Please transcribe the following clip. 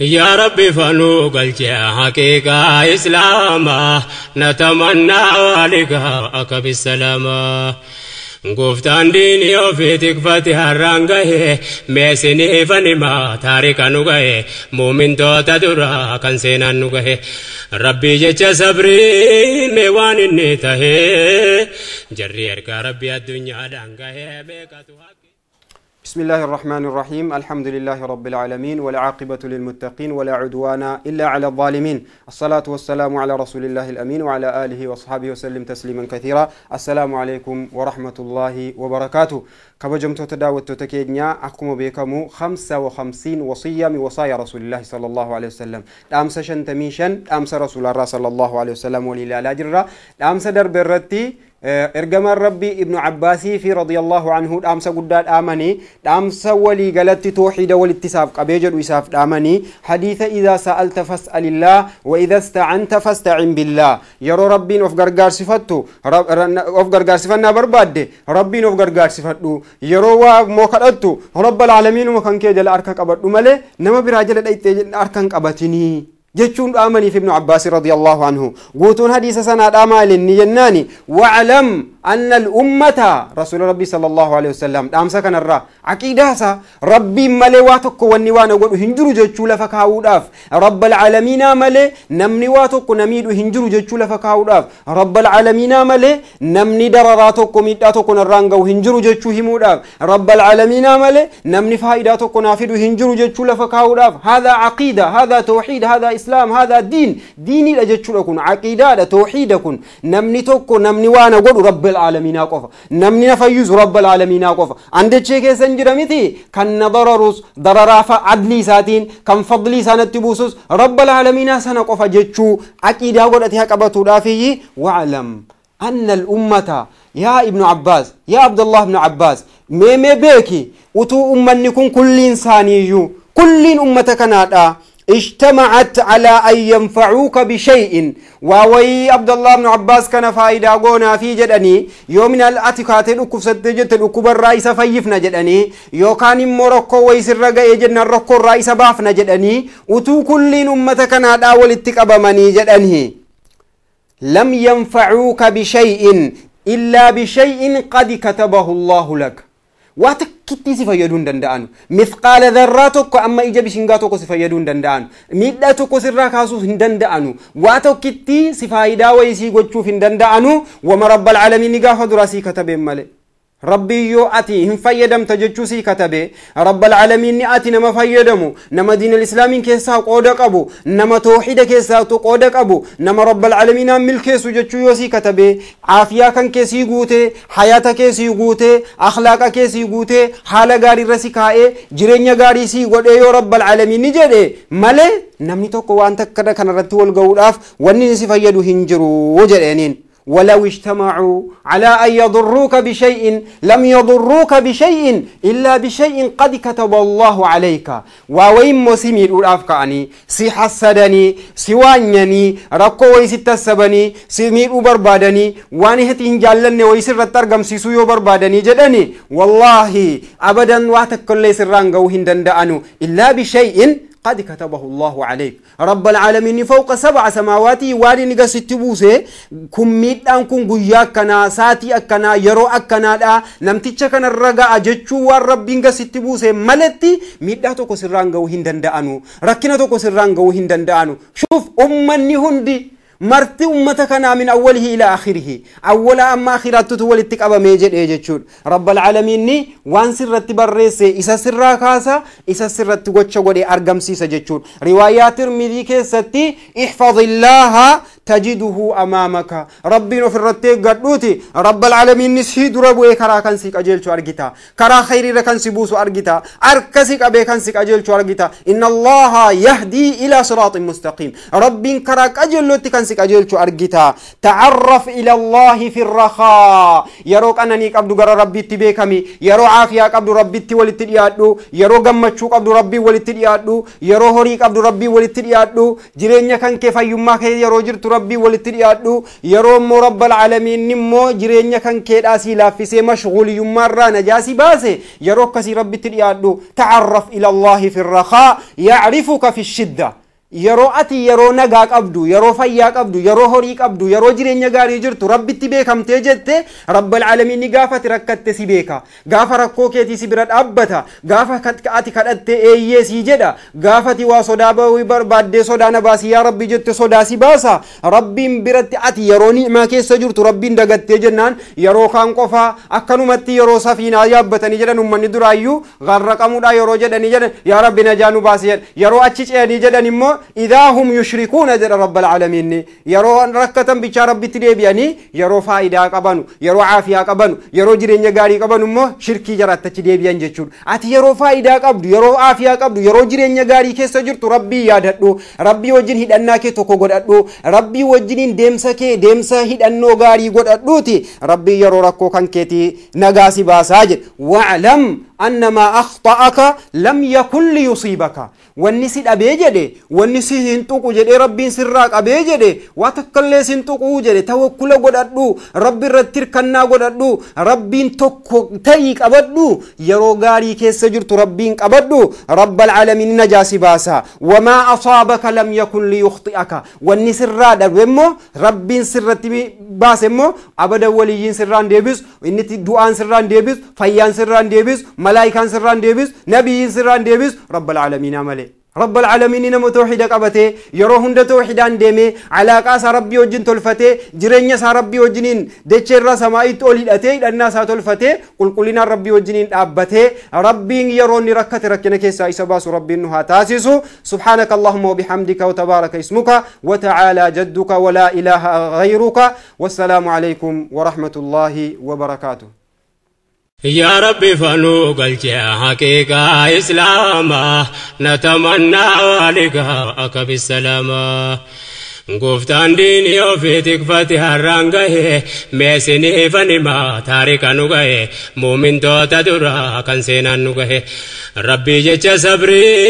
يا ربي فنوق الجاه حقيقة إسلاما نتمنى ولقاءك بالسلامة قفتان ديني وفيتك فتح الرنقه ميسيني فنما تاريك نقه مؤمن توتا درا كان سينا نقه ربي جيش صبري ميوان النتاه جرير ربي الدنيا دانقه ميكا تحق بسم الله الرحمن الرحيم الحمد لله رب العالمين والعاقبة للمتقين ولا عدوان إلا على الظالمين الصلاة والسلام على رسول الله الأمين وعلى آله وصحبه وسلم تسليما كثيرا السلام عليكم ورحمة الله وبركاته كبجمت تداوت تكيدنيا أقوم بكم خمسة وخمسين وصية من وصايا رسول الله صلى الله عليه وسلم أمس شن تميشن أمس رسول الله صلى الله عليه وسلم ولله لا جرى أمس درب الرتي ارجمان ربي ابن عباسي في رضي الله عنه دامسا قداد آماني دامسا ولي قلت توحيد والاتساب قبيجر ويساف آماني حديث إذا سألت فاسأل الله وإذا استعنت فاستعن بالله يرو ربي نفقر قار صفاتو نفقر قار صفاتنا برباد ربي نفقر قار صفاتو يرو موقعاتو رب العالمين مكان كيجل أركان قبر نما براجل الأيتي أركان قبتني جتشون آمني في ابن عباس رضي الله عنه قوتون حديث سنة آمال النيناني واعلم أن الأمة رسول ربي صلى الله عليه وسلم دام سكن الرا عقيدة سا ربي ملواتك والنوان وقل هنجر جتشول فكاوداف رب العالمين ملي نمنواتك نميد هنجر جتشول فكاوداف رب العالمين ملي نمني درراتك ميداتك نرانقو وهنجر جتشو همو رب العالمين ملي نمني فائداتك نافد هنجر جتشول فكاوداف هذا عقيدة هذا توحيد هذا إسلام هذا دين ديني لجتشو لكم عقيدة توحيدكم نمني توك نمنوان وانا رب العالمين قفا نمني نفيز رب العالمين قفا عند شيء كيسن جرمتي كن ضرروس ضرراف عدلي ساتين كم فضل سانة تبوسوس رب العالمين سنة قفا جتشو أكيد أقول أتيها كبتو دافي وعلم أن الأمة يا ابن عباس يا عبد الله بن عباس ميمي بيكي وتو أمني كل إنساني كل أمتك نادا اجتمعت على أن ينفعوك بشيء واوي عبد الله بن عباس كان فايدا غونا في جدني يومنا الاتكات الكف سدجت الكبر الرئيس فيفنا جدني يو كان مركو ويس الرغا جدنا الركو الرئيس بافنا جدني وتو كل امه كان داول اتقبمني جدني لم ينفعوك بشيء الا بشيء قد كتبه الله لك واتك tokkitti si fayyaduu hin danda'anu mithqaala dharraa tokko amma ija bishingaa tokko si fayyaduu hin danda'anu miidhaa tokko sirraa kaasuuf hin danda'anu waa tokkitti si faayidaa wayii sii gochuuf hin danda'anu wama rabbal alamiin ni gaafa duraa sii katabeen malee rabbii yoo ati hin fayyadamta jechuu sii katabe rabbal alamiin ni ati nama fayyadamu nama diinal islaamiin keessaa qooda qabu nama tooxida keessaatu qooda qabu nama rabbal alamiinaan milkeessu jechuu yoo sii katabe caafiyaa kan kee sii guute hayaata kee sii guute akhlaaqa kee sii guute haala gaariirra si kaa'ee jireenya gaarii sii godhee yoo rabbal alamiin ni jedhe malee namni tokko waan takka kanarratti wal ga'uudhaaf wanni si fayyadu hin jiru jedheeniin ولو اجتمعوا على أن يضروك بشيء لم يضروك بشيء إلا بشيء قد كتب الله عليك ووين مسيمي الأفكاني سي حسدني سي وانيني ركو ويس التسبني سي ميرو بربادني واني هتين جالن ويس الرترقم سي سيو بربادني جدني والله أبدا واتك كل سران قوهن دندأنو إلا بشيء قد كتبه الله عليك رب العالمين فوق سبع سماوات وان نغا ستبوسه كميدان كن غيا كنا ساتي اكنا يرو اكنا دا نمتيچ كن الرغا اجچو وان ربي نغا ستبوسه ملتي ميدا تو كسران غو هندندانو ركنا تو كسران غو هندندانو شوف امني هندي مرت أمتك أنا من أوله إلى آخره أول أما آخرات تولد تك أبا ميجر إيجتشور رب العالمين ني وان سر رتبر ريس إسا سر راكاسا إسا سر رتبوچ ودي أرغم سي سجتشور روايات رميدي كي ستي احفظ الله تجده أمامك ربي نفر رتيك قدوتي رب العالمين نسهي دربوه إيه كرا كنسيك أجلشو أرغتا كرا خيري ركنسي بوسو أرغتا أركسيك أبي كنسيك أجلشو أرغتا إن الله يهدي إلى صراط مستقيم ربي كرا أجلو تكنسيك أجلشو أرغتا تعرف إلى الله في الرخاء يروك أنني قبض قرى ربي تبيكمي يرو عافية قبض ربي تولد يرو قمتشو قبض ربي ولد تليادو يرو هوري قبض ربي ولد تليادو جرين يكن كيف يما كي يرو جرتو ربي ولتري أدو يروم مرب العالمين نمو جرينيا كان كيد أسي لافسي مشغول يمارا نجاسي باسي يروك كسي ربي تري أدو تعرف إلى الله في الرخاء يعرفك في الشدة yeroo ati yeroo nagaa qabdu yeroo fayyaa qabdu yeroo horii qabdu yeroo jireenya gaarii jirtu rabbitti beekamtee jette rabbal caalamiin ni gaafati rakkatte si beeka gaafa rakkoo keetii si bira dhaabbata gaafa ati kadhatte eeyyee sii jedha gaafati waa sodaa ba'uu barbaaddee sodaa na baasi yaa rabbi jette sodaa si baasa rabbiin biratti ati yeroo ni'maa keessa jirtu rabbiin dagattee jennaan yeroo kaan qofaa akkanumatti yeroo safiinaa yaabbatanii jedhan ummanni duraayyuu garraqamuudha yeroo jedhanii jedhan yaa rabbi najaa nu baasi jedhan yeroo achi ceedii jedhan immoo إذا هم يشركون جل رب العالمين يرو ركة بيشا ربي تديبياني يرو فائدة قبنو يرو عافية قبنو يرو جرين غاري قبنو مو شركي جرات تديبيان جتشون أتي يرو فائدة قبدو يرو عافية قبدو يرو جرين غاري كيسا جرتو ربي يادتو ربي وجن هدنا كي توكو قدتو ربي وجن ديمسا كي ديمسا هدنو غاري قدتو تي ربي يرو ركو كان كيتي نغاسي باساجد واعلم أنما أخطأك لم يكن ليصيبك والنسي الأبيجد والنسي wanni si hin tuqu jedhee rabbiin sirraa qabee jedhe waa takkallee si hin tuqu jedhe tawakkula godhadhu rabbi irratti hirkannaa godhadhu rabbiin tokko ta'ii qabadhu yeroo gaarii keessa jirtu rabbiin qabadhu رب العالمين نجاسي باسا وما أصابك لم يكن ليخطئك واني سرا درمو رب سرت باسمو أبدا وليين سران ديبس إني دعان سران ديبس فيان سران ديبس ملائكان سران ديبس نبيين سران ديبس رب العالمين عملي رب العالمين نمو توحيد قبته يرو هند توحيدان ديمي علاقة سا ربي وجن تولفته جرينيا سا ربي وجنين دچرا سماي تولي دته دنا سا تولفته قل قلنا ربي وجنين دابته ربي يرو ني ركت ركنا كيسا يسباس ربي نها تاسيسو سبحانك اللهم وبحمدك وتبارك اسمك وتعالى جدك ولا اله غيرك والسلام عليكم ورحمه الله وبركاته يا ربي فنوق الجاه حقيقة إسلاما نتمنى لقاءك بالسلامة قفتان ديني وفيتك فتح الرانقه ميسيني فنما تاريكا نقه مؤمن توتا درا كان سينا نقه ربي جيتش صبري